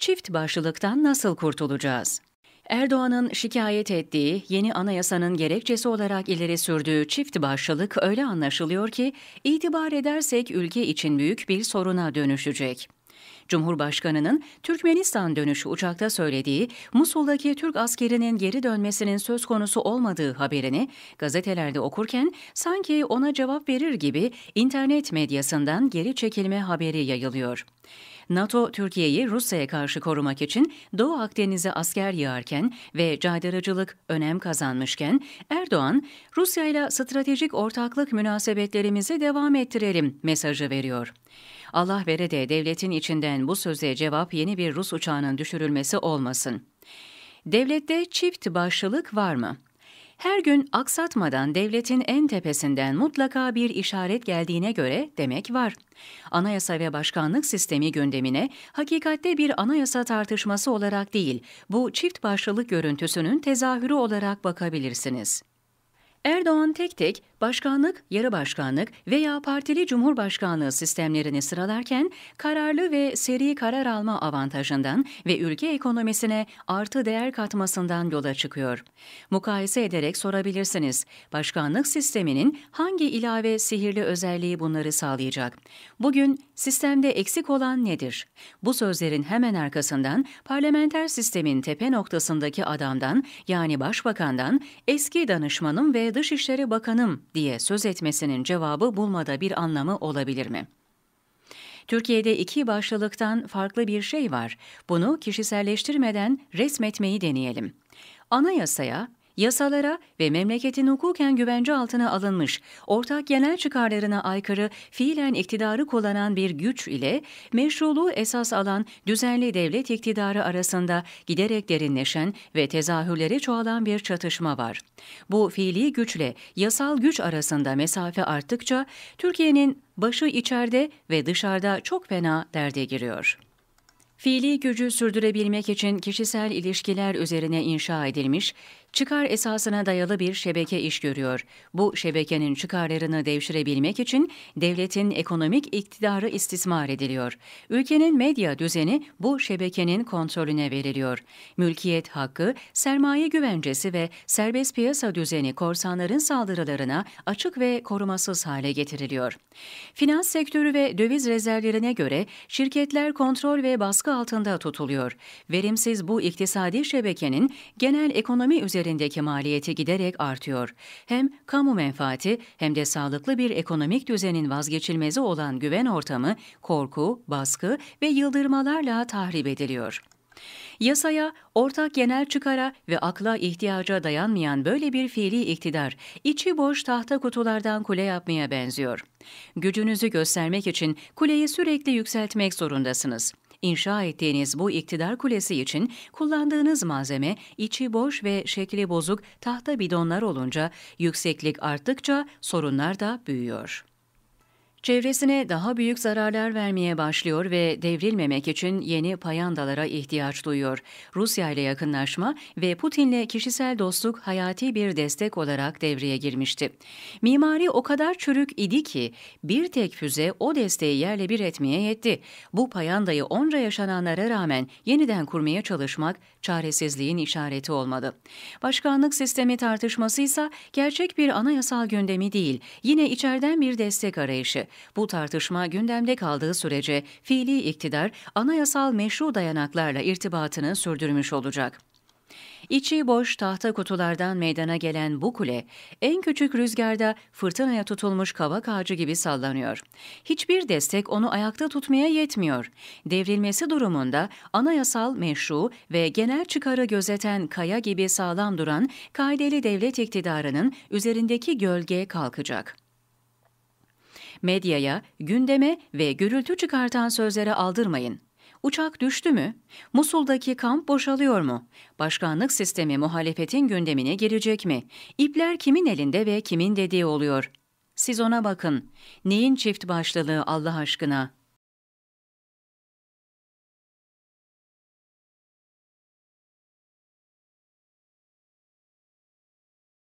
çift başlılıktan nasıl kurtulacağız? Erdoğan'ın şikayet ettiği yeni anayasanın gerekçesi olarak ileri sürdüğü çift başlılık öyle anlaşılıyor ki itibar edersek ülke için büyük bir soruna dönüşecek. Cumhurbaşkanının Türkmenistan dönüşü uçakta söylediği Musul'daki Türk askerinin geri dönmesinin söz konusu olmadığı haberini gazetelerde okurken sanki ona cevap verir gibi internet medyasından geri çekilme haberi yayılıyor. NATO Türkiye'yi Rusya'ya karşı korumak için Doğu Akdeniz'e asker yağarken ve caydırıcılık önem kazanmışken Erdoğan Rusya ile stratejik ortaklık münasebetlerimizi devam ettirelim mesajı veriyor. Allah vere de devletin içinden bu söze cevap yeni bir Rus uçağının düşürülmesi olmasın. Devlette çift başlılık var mı? Her gün aksatmadan devletin en tepesinden mutlaka bir işaret geldiğine göre demek var. Anayasa ve başkanlık sistemi gündemine hakikatte bir anayasa tartışması olarak değil, bu çift başlılık görüntüsünün tezahürü olarak bakabilirsiniz. Erdoğan tek tek başkanlık, yarı başkanlık veya partili cumhurbaşkanlığı sistemlerini sıralarken kararlı ve seri karar alma avantajından ve ülke ekonomisine artı değer katmasından yola çıkıyor. Mukayese ederek sorabilirsiniz. Başkanlık sisteminin hangi ilave sihirli özelliği bunları sağlayacak? Bugün sistemde eksik olan nedir? Bu sözlerin hemen arkasından parlamenter sistemin tepe noktasındaki adamdan yani başbakandan eski danışmanım ve Dışişleri Bakanım diye söz etmesinin cevabı bulmada bir anlamı olabilir mi? Türkiye'de iki başlılıktan farklı bir şey var. Bunu kişiselleştirmeden resmetmeyi deneyelim. Anayasaya yasalara ve memleketin hukuken güvence altına alınmış, ortak genel çıkarlarına aykırı fiilen iktidarı kullanan bir güç ile meşruluğu esas alan düzenli devlet iktidarı arasında giderek derinleşen ve tezahürleri çoğalan bir çatışma var. Bu fiili güçle yasal güç arasında mesafe arttıkça Türkiye'nin başı içeride ve dışarıda çok fena derde giriyor. Fiili gücü sürdürebilmek için kişisel ilişkiler üzerine inşa edilmiş, çıkar esasına dayalı bir şebeke iş görüyor. Bu şebekenin çıkarlarını devşirebilmek için devletin ekonomik iktidarı istismar ediliyor. Ülkenin medya düzeni bu şebekenin kontrolüne veriliyor. Mülkiyet hakkı, sermaye güvencesi ve serbest piyasa düzeni korsanların saldırılarına açık ve korumasız hale getiriliyor. Finans sektörü ve döviz rezervlerine göre şirketler kontrol ve baskı altında tutuluyor. Verimsiz bu iktisadi şebekenin genel ekonomi üzerinde üzerindeki maliyeti giderek artıyor. Hem kamu menfaati hem de sağlıklı bir ekonomik düzenin vazgeçilmezi olan güven ortamı korku, baskı ve yıldırmalarla tahrip ediliyor. Yasaya, ortak genel çıkara ve akla ihtiyaca dayanmayan böyle bir fiili iktidar, içi boş tahta kutulardan kule yapmaya benziyor. Gücünüzü göstermek için kuleyi sürekli yükseltmek zorundasınız. İnşa ettiğiniz bu iktidar kulesi için kullandığınız malzeme içi boş ve şekli bozuk tahta bidonlar olunca yükseklik arttıkça sorunlar da büyüyor. Çevresine daha büyük zararlar vermeye başlıyor ve devrilmemek için yeni payandalara ihtiyaç duyuyor. Rusya ile yakınlaşma ve Putin'le kişisel dostluk hayati bir destek olarak devreye girmişti. Mimari o kadar çürük idi ki bir tek füze o desteği yerle bir etmeye yetti. Bu payandayı onca yaşananlara rağmen yeniden kurmaya çalışmak çaresizliğin işareti olmadı. Başkanlık sistemi tartışması ise gerçek bir anayasal gündemi değil, yine içeriden bir destek arayışı. Bu tartışma gündemde kaldığı sürece fiili iktidar anayasal meşru dayanaklarla irtibatını sürdürmüş olacak. İçi boş tahta kutulardan meydana gelen bu kule en küçük rüzgarda fırtınaya tutulmuş kavak ağacı gibi sallanıyor. Hiçbir destek onu ayakta tutmaya yetmiyor. Devrilmesi durumunda anayasal, meşru ve genel çıkarı gözeten kaya gibi sağlam duran kaydeli devlet iktidarının üzerindeki gölge kalkacak. Medyaya, gündeme ve gürültü çıkartan sözlere aldırmayın. Uçak düştü mü? Musul'daki kamp boşalıyor mu? Başkanlık sistemi muhalefetin gündemine girecek mi? İpler kimin elinde ve kimin dediği oluyor? Siz ona bakın. Neyin çift başlılığı Allah aşkına?''